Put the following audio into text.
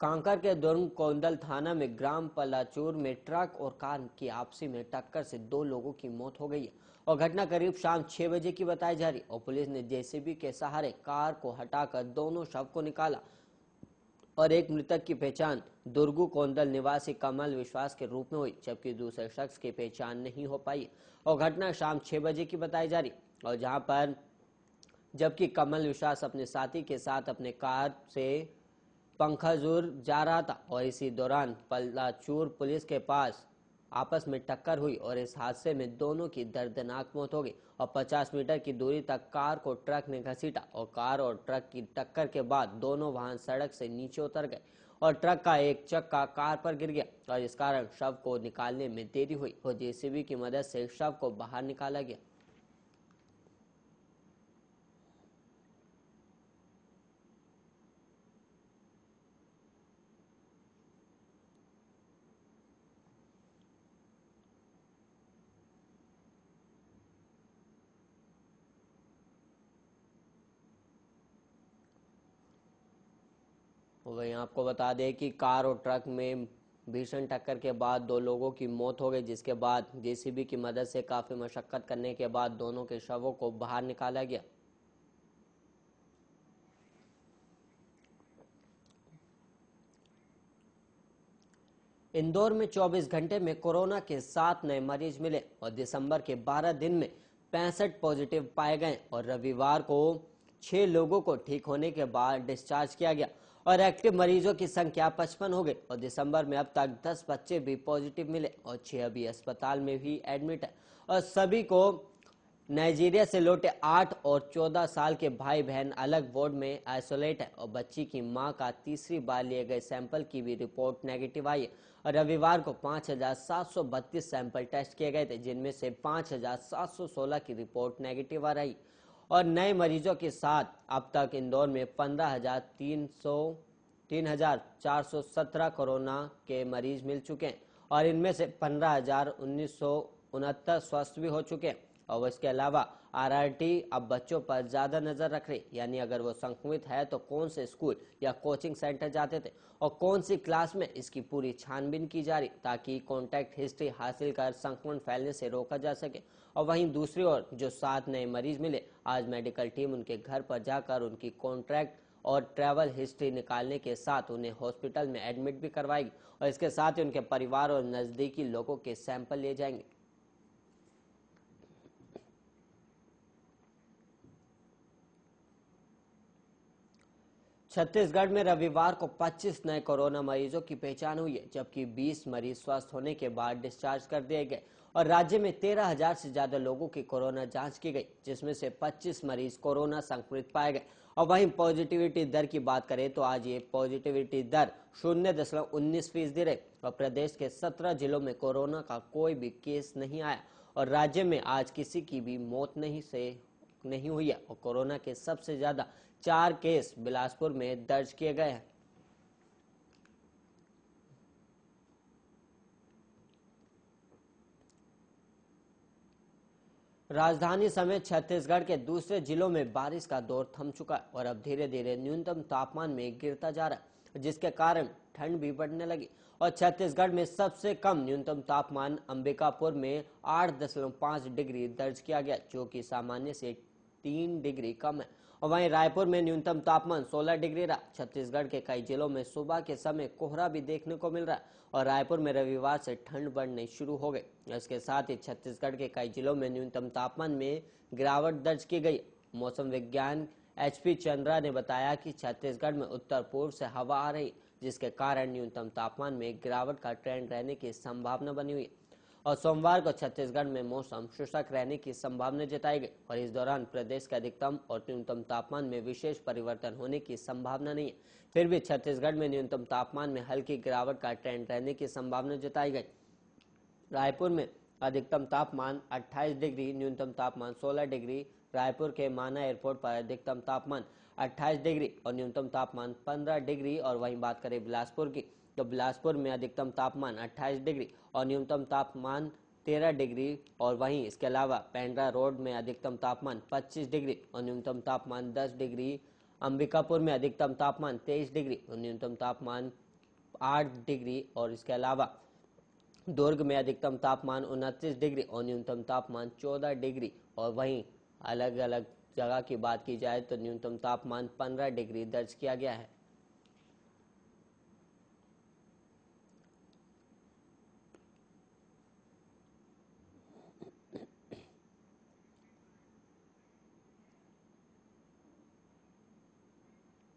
conquer के दुर्ग कोंदल थाना में ग्राम पलाचूर में ट्रक और कार की आपसी में टक्कर से दो लोगों की मौत हो गई और घटना करीब शाम छह बजे की बताई जा रही और पुलिस ने जेसीबी के सहारे कार को हटाकर दोनों शव को निकाला और एक मृतक की पहचान दुर्गु कोंदल निवासी कमल विश्वास के रूप में हुई जबकि दूसरे शख्स की पहचान नहीं हो पाई और घटना शाम छह बजे की बताई जा रही और जहाँ पर जबकि कमल विश्वास अपने साथी के साथ अपने कार से पंखाजूर जा रहा था और इसी दौरान पल्लाचूर पुलिस के पास आपस में टक्कर हुई और इस हादसे में दोनों की दर्दनाक मौत हो गई और 50 मीटर की दूरी तक कार को ट्रक ने घसीटा और कार और ट्रक की टक्कर के बाद दोनों वाहन सड़क से नीचे उतर गए और ट्रक का एक चक्का कार पर गिर गया और इस कारण शव को निकालने में देरी हुई और जेसीबी की मदद से शव को बाहर निकाला गया वही आपको बता दें कि कार और ट्रक में भीषण टक्कर के बाद दो लोगों की मौत हो गई जिसके बाद जेसीबी की मदद से काफ़ी मशक्क़त करने के बाद दोनों के शवों को बाहर निकाला गया इंदौर में 24 घंटे में कोरोना के सात नए मरीज मिले और दिसंबर के 12 दिन में पैंसठ पॉजिटिव पाए गए और रविवार को छह लोगों को ठीक होने के बाद डिस्चार्ज किया गया और एक्टिव मरीजों की संख्या पचपन हो गई और दिसंबर में अब तक 10 बच्चे भी पॉजिटिव मिले और छह अभी अस्पताल में भी एडमिट है और सभी को नाइजीरिया से लौटे आठ और चौदह साल के भाई बहन अलग वार्ड में आइसोलेट है और बच्ची की मां का तीसरी बार लिए गए सैंपल की भी रिपोर्ट नेगेटिव आई है और रविवार को 5,732 सैंपल टेस्ट किए गए थे जिनमें से 5,716 की रिपोर्ट नेगेटिव आ रही और नए मरीजों के साथ अब तक इंदौर में पंद्रह हजार तीन सौ तीन हजार चार सौ सत्रह कोरोना के मरीज मिल चुके हैं और इनमें से पंद्रह हजार उन्नीस सौ उनहत्तर स्वस्थ भी हो चुके हैं और इसके अलावा आरआरटी अब बच्चों पर ज़्यादा नज़र रख रही यानी अगर वो संक्रमित है तो कौन से स्कूल या कोचिंग सेंटर जाते थे और कौन सी क्लास में इसकी पूरी छानबीन की जा रही ताकि कॉन्टैक्ट हिस्ट्री हासिल कर संक्रमण फैलने से रोका जा सके और वहीं दूसरी ओर जो सात नए मरीज मिले आज मेडिकल टीम उनके घर पर जाकर उनकी कॉन्ट्रैक्ट और ट्रैवल हिस्ट्री निकालने के साथ उन्हें हॉस्पिटल में एडमिट भी करवाएगी और इसके साथ ही उनके परिवार और नज़दीकी लोगों के सैंपल लिए जाएंगे छत्तीसगढ़ में रविवार को 25 नए कोरोना मरीजों की पहचान हुई है जबकि 20 मरीज स्वस्थ होने के बाद डिस्चार्ज कर दिए गए और राज्य में 13,000 से ज्यादा लोगों की कोरोना जांच की गई जिसमें से 25 मरीज कोरोना संक्रमित पाए गए और वहीं पॉजिटिविटी दर की बात करें तो आज ये पॉजिटिविटी दर शून्य दशमलव उन्नीस फीसदी रही और प्रदेश के सत्रह जिलों में कोरोना का कोई भी केस नहीं आया और राज्य में आज किसी की भी मौत नहीं से नहीं हुई है और कोरोना के सबसे ज्यादा चार केस बिलासपुर में दर्ज किए गए हैं राजधानी समेत छत्तीसगढ़ के दूसरे जिलों में बारिश का दौर थम चुका है और अब धीरे धीरे न्यूनतम तापमान में गिरता जा रहा है जिसके कारण ठंड भी बढ़ने लगी और छत्तीसगढ़ में सबसे कम न्यूनतम तापमान अंबिकापुर में 8.5 डिग्री दर्ज किया गया जो कि सामान्य से तीन डिग्री कम है और वहीं रायपुर में न्यूनतम तापमान 16 डिग्री रहा छत्तीसगढ़ के कई जिलों में सुबह के समय कोहरा भी देखने को मिल रहा है और रायपुर में रविवार से ठंड बढ़ने शुरू हो गई इसके साथ ही छत्तीसगढ़ के कई जिलों में न्यूनतम तापमान में गिरावट दर्ज की गई मौसम विज्ञान एच पी चंद्रा ने बताया कि छत्तीसगढ़ में उत्तर पूर्व से हवा आ रही जिसके कारण न्यूनतम तापमान में गिरावट का ट्रेंड रहने की संभावना बनी हुई और सोमवार को छत्तीसगढ़ में मौसम शुष्क रहने की संभावना जताई गई और इस दौरान प्रदेश के अधिकतम और न्यूनतम तापमान में विशेष परिवर्तन होने की संभावना नहीं है फिर भी छत्तीसगढ़ में न्यूनतम तापमान में हल्की गिरावट का ट्रेंड रहने की संभावना जताई गई रायपुर में अधिकतम तापमान 28 डिग्री न्यूनतम तापमान 16 डिग्री रायपुर के माना एयरपोर्ट पर अधिकतम तापमान 28 डिग्री और न्यूनतम तापमान 15 डिग्री और वहीं बात करें बिलासपुर की तो बिलासपुर में अधिकतम तापमान 28 डिग्री और न्यूनतम तापमान 13 डिग्री और वहीं इसके अलावा पेंड्रा रोड में अधिकतम तापमान 25 डिग्री और न्यूनतम तापमान 10 डिग्री अंबिकापुर में अधिकतम तापमान 23 डिग्री और न्यूनतम तापमान 8 डिग्री और इसके अलावा दुर्ग में अधिकतम तापमान उनतीस डिग्री और न्यूनतम तापमान 14 डिग्री और वहीं अलग अलग जगह की बात की जाए तो न्यूनतम तापमान 15 डिग्री दर्ज किया गया है